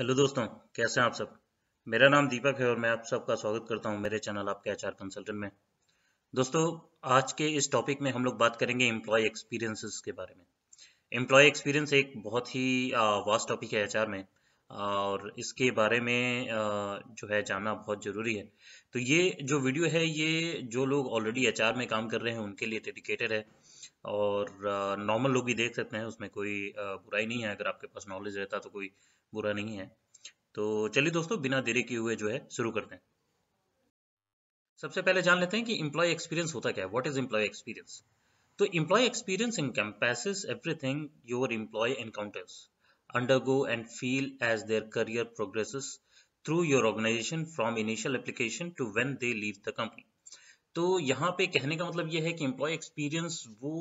hello दोस्तों कैसे हैं आप सब मेरा नाम दीपक है और मैं आप सबका स्वागत करता हूं मेरे चैनल आपके आचार कंसल्टेंट में दोस्तों आज के इस टॉपिक में हम लोग बात करेंगे एम्प्लॉय एक्सपीरियंसेस के बारे में एम्प्लॉय एक्सपीरियंस एक बहुत ही वास्ट टॉपिक है एचआर में और इसके बारे में जो है जानना बहुत ज़रूरी है तो ये जो वीडियो है ये जो लोग ऑलरेडी एच में काम कर रहे हैं उनके लिए डेडिकेटेड है और नॉर्मल लोग भी देख सकते हैं उसमें कोई बुराई नहीं है अगर आपके पास नॉलेज रहता तो कोई बुरा नहीं है तो चलिए दोस्तों बिना देरी के हुए जो है शुरू करते हैं सबसे पहले जान लेते हैं कि इम्प्लॉय एक्सपीरियंस होता क्या है वॉट इज इम्प्लॉय एक्सपीरियंस तो employee experience encompasses everything your employee encounters undergo and feel as their career progresses through your organization from initial application to when they leave the company तो यहाँ पे कहने का मतलब ये है कि एम्प्लॉय एक्सपीरियंस वो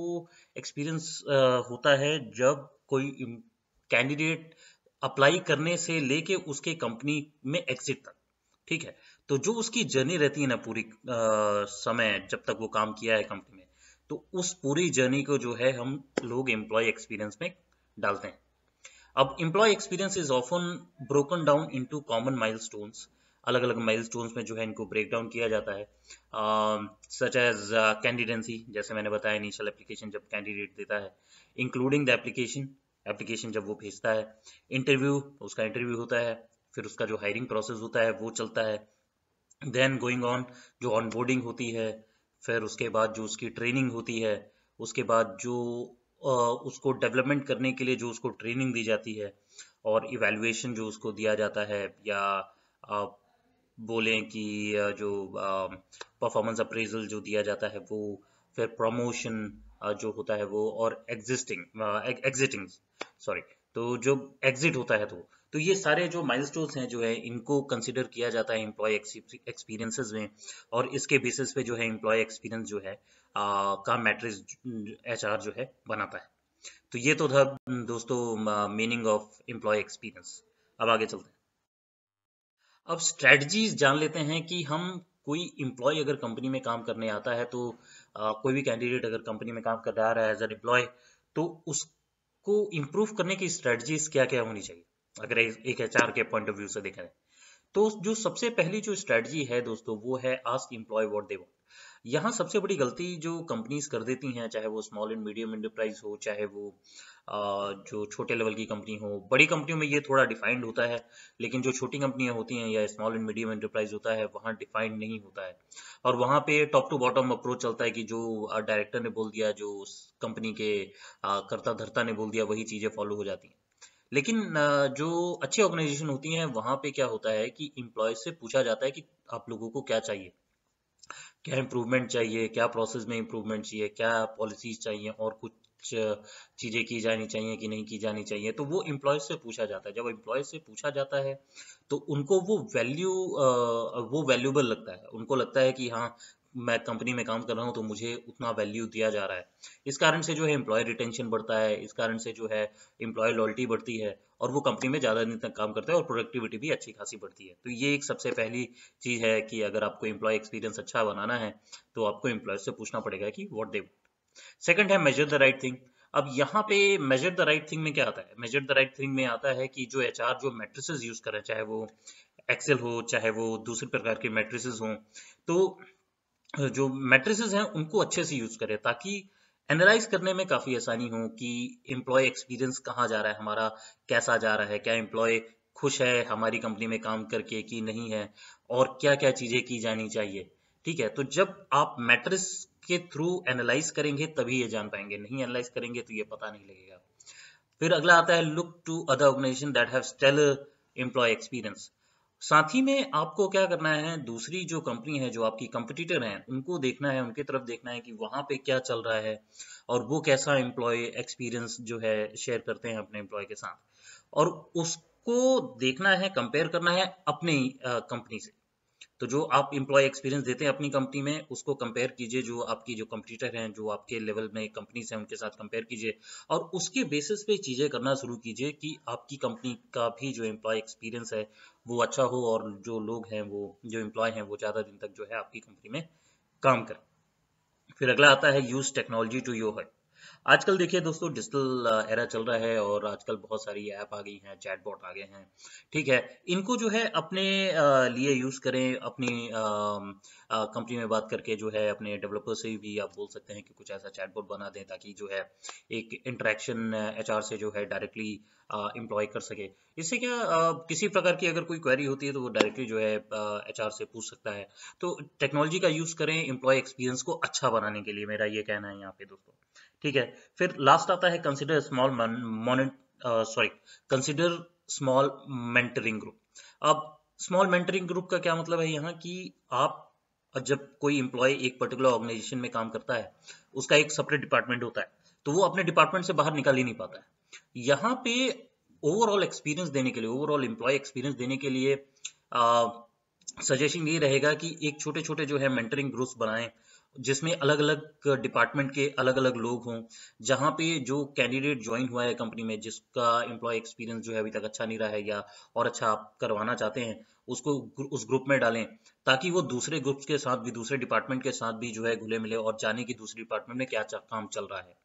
एक्सपीरियंस होता है जब कोई कैंडिडेट अप्लाई करने से लेके उसके कंपनी में एग्जिट तक ठीक है तो जो उसकी जर्नी रहती है ना पूरी आ, समय जब तक वो काम किया है कंपनी में तो उस पूरी जर्नी को जो है हम लोग एम्प्लॉय एक्सपीरियंस में डालते हैं अब employee experience is often broken down into common milestones अलग अलग माइल में जो है इनको ब्रेक डाउन किया जाता है सच एज कैंडिडेंसी जैसे मैंने बताया इनिशियल एप्लीकेशन जब कैंडिडेट देता है इंक्लूडिंग द एप्लीकेशन एप्लीकेशन जब वो भेजता है इंटरव्यू उसका इंटरव्यू होता है फिर उसका जो हायरिंग प्रोसेस होता है वो चलता है देन गोइंग ऑन जो ऑनबोर्डिंग होती है फिर उसके बाद जो उसकी ट्रेनिंग होती है उसके बाद जो उसको डेवलपमेंट करने के लिए जो उसको ट्रेनिंग दी जाती है और इवेल्युएशन जो उसको दिया जाता है या बोलें कि जो परफॉर्मेंस अप्रेजल जो दिया जाता है वो फिर प्रमोशन जो होता है वो और एग्जिस्टिंग एग्जिटिंग सॉरी तो जो एग्जिट होता है तो तो ये सारे जो माइलस्टोन्स हैं जो है इनको कंसिडर किया जाता है एम्प्लॉय एक्सपीरियंसेस में और इसके बेसिस पे जो है एम्प्लॉय एक्सपीरियंस जो है आ, का मैट्रिक्स एच जो है बनाता है तो ये तो था दोस्तों मीनिंग ऑफ एम्प्लॉय एक्सपीरियंस अब आगे चलते हैं अब स्ट्रेटजीज जान लेते हैं कि हम कोई इम्प्लॉय अगर कंपनी में काम करने आता है तो आ, कोई भी कैंडिडेट अगर कंपनी में काम कर रहा है एज एन एम्प्लॉय तो उसको इम्प्रूव करने की स्ट्रेटजीज क्या क्या होनी चाहिए अगर एक एच के पॉइंट ऑफ व्यू से जाए तो जो सबसे पहली जो स्ट्रेटजी है दोस्तों वो है ask employee what they want यहाँ सबसे बड़ी गलती जो कंपनीज कर देती हैं चाहे वो स्मॉल एंड मीडियम इंटरप्राइज हो चाहे वो जो छोटे लेवल की कंपनी हो बड़ी कंपनियों में ये थोड़ा डिफाइंड होता है लेकिन जो छोटी कंपनियां होती हैं या स्मॉल एंड मीडियम इंटरप्राइज होता है वहां डिफाइंड नहीं होता है और वहां पे टॉप टू बॉटम अप्रोच चलता है कि जो डायरेक्टर ने बोल दिया जो कंपनी के कर्ता धर्ता ने बोल दिया वही चीज़ें फॉलो हो जाती हैं लेकिन जो अच्छी ऑर्गेनाइजेशन होती है वहां पे क्या होता है कि इम्प्लॉय से पूछा जाता है कि आप लोगों को क्या चाहिए क्या इम्प्रूवमेंट चाहिए क्या प्रोसेस में इम्प्रूवमेंट चाहिए क्या पॉलिसीज चाहिए और कुछ चीज़ें की जानी चाहिए कि नहीं की जानी चाहिए तो वो एम्प्लॉय से पूछा जाता है जब एम्प्लॉय से पूछा जाता है तो उनको वो वैल्यू वो वैल्यूबल लगता है उनको लगता है कि हाँ मैं कंपनी में काम कर रहा हूँ तो मुझे उतना वैल्यू दिया जा रहा है इस कारण से जो है एम्प्लॉय रिटेंशन बढ़ता है इस कारण से जो है एम्प्लॉय लॉयल्टी बढ़ती है और वो कंपनी में ज़्यादा दिन तक काम करते हैं और प्रोडक्टिविटी भी अच्छी खासी बढ़ती है तो ये एक सबसे पहली चीज़ है कि अगर आपको एम्प्लॉय एक्सपीरियंस अच्छा बनाना है तो आपको एम्प्लॉय से पूछना पड़ेगा कि वॉट दे सेकेंड है मेजर द राइट थिंग अब यहाँ पे मेजर द राइट थिंग में क्या आता है मेजर द राइट थिंग में आता है कि जो एच जो मेट्रिसेस यूज करें चाहे वो एक्सेल हो चाहे वो दूसरे प्रकार के मेट्रिसेस हों तो जो मेट्रिसेस हैं उनको अच्छे से यूज करें ताकि एनालाइज करने में काफ़ी आसानी हो कि एम्प्लॉय एक्सपीरियंस कहाँ जा रहा है हमारा कैसा जा रहा है क्या एम्प्लॉय खुश है हमारी कंपनी में काम करके कि नहीं है और क्या क्या चीज़ें की जानी चाहिए ठीक है तो जब आप मैट्रिक्स के थ्रू एनालाइज करेंगे तभी ये जान पाएंगे नहीं एनालाइज करेंगे तो ये पता नहीं लगेगा फिर अगला आता है look to other organization that have stellar employee experience साथ ही में आपको क्या करना है दूसरी जो कंपनी है जो आपकी कंपटीटर हैं उनको देखना है उनके तरफ देखना है कि वहां पे क्या चल रहा है और वो कैसा एम्प्लॉय एक्सपीरियंस जो है शेयर करते हैं अपने एम्प्लॉय के साथ और उसको देखना है कंपेयर करना है अपनी कंपनी से तो जो आप इम्प्लॉय एक्सपीरियंस देते हैं अपनी कंपनी में उसको कंपेयर कीजिए जो आपकी जो कंपटीटर हैं जो आपके लेवल में कंपनीज हैं उनके साथ कंपेयर कीजिए और उसके बेसिस पे चीज़ें करना शुरू कीजिए कि आपकी कंपनी का भी जो एम्प्लॉय एक्सपीरियंस है वो अच्छा हो और जो लोग हैं वो जो एम्प्लॉय हैं वो ज़्यादा दिन तक जो है आपकी कंपनी में काम करें फिर अगला आता है use technology to your hurt आजकल देखिए दोस्तों डिजिटल एरा uh, चल रहा है और आजकल बहुत सारी ऐप आ गई हैं चैटबॉट आ गए हैं ठीक है इनको जो है अपने uh, लिए यूज करें अपनी कंपनी um, uh, में बात करके जो है अपने डेवलपर से भी आप बोल सकते हैं कि कुछ ऐसा चैटबॉट बना दें ताकि जो है एक इंटरेक्शन एच से जो है डायरेक्टली इम्प्लॉय कर सके इससे क्या आ, किसी प्रकार की अगर कोई क्वेरी होती है तो वो डायरेक्टली जो है एच से पूछ सकता है तो टेक्नोलॉजी का यूज करें इम्प्लॉय एक्सपीरियंस को अच्छा बनाने के लिए मेरा ये कहना है यहाँ पे दोस्तों ठीक है फिर लास्ट आता है consider small sorry consider small mentoring group अब स्मॉल मेंटरिंग ग्रुप का क्या मतलब है यहाँ कि आप जब कोई एम्प्लॉय एक पर्टिकुलर ऑर्गेनाइजेशन में काम करता है उसका एक सेपरेट डिपार्टमेंट होता है तो वो अपने डिपार्टमेंट से बाहर निकाल ही नहीं पाता है यहाँ पे ओवरऑल एक्सपीरियंस देने के लिए ओवरऑल एम्प्लॉय एक्सपीरियंस देने के लिए सजेशन uh, ये रहेगा कि एक छोटे छोटे जो है मेंटरिंग ग्रुप्स बनाएं जिसमें अलग अलग डिपार्टमेंट के अलग अलग लोग हों जहाँ पे जो कैंडिडेट ज्वाइन हुआ है कंपनी में जिसका एम्प्लॉय एक्सपीरियंस जो है अभी तक अच्छा नहीं रहा है या और अच्छा आप करवाना चाहते हैं उसको उस ग्रुप में डालें ताकि वो दूसरे ग्रुप्स के साथ भी दूसरे डिपार्टमेंट के साथ भी जो है घुले मिले और जाने की दूसरे डिपार्टमेंट में क्या काम चल रहा है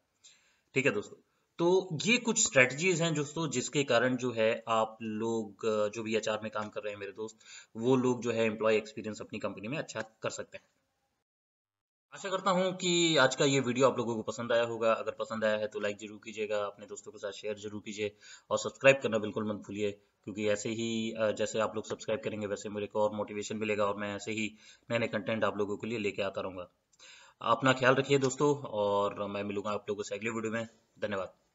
ठीक है दोस्तों तो ये कुछ स्ट्रेटजीज हैं दोस्तों जिसके कारण जो है आप लोग जो भी एचआर में काम कर रहे हैं मेरे दोस्त वो लोग जो है एम्प्लॉय एक्सपीरियंस अपनी कंपनी में अच्छा कर सकते हैं आशा करता हूँ कि आज का ये वीडियो आप लोगों को पसंद आया होगा अगर पसंद आया है तो लाइक जरूर कीजिएगा अपने दोस्तों के साथ शेयर जरूर कीजिए और सब्सक्राइब करना बिल्कुल मत भूलिए क्योंकि ऐसे ही जैसे आप लोग सब्सक्राइब करेंगे वैसे मुझे को और मोटिवेशन मिलेगा और मैं ऐसे ही नए नए कंटेंट आप लोगों के लिए लेके आता रहूँगा अपना ख्याल रखिए दोस्तों और मैं मिलूंगा आप लोगों से अगले वीडियो में धन्यवाद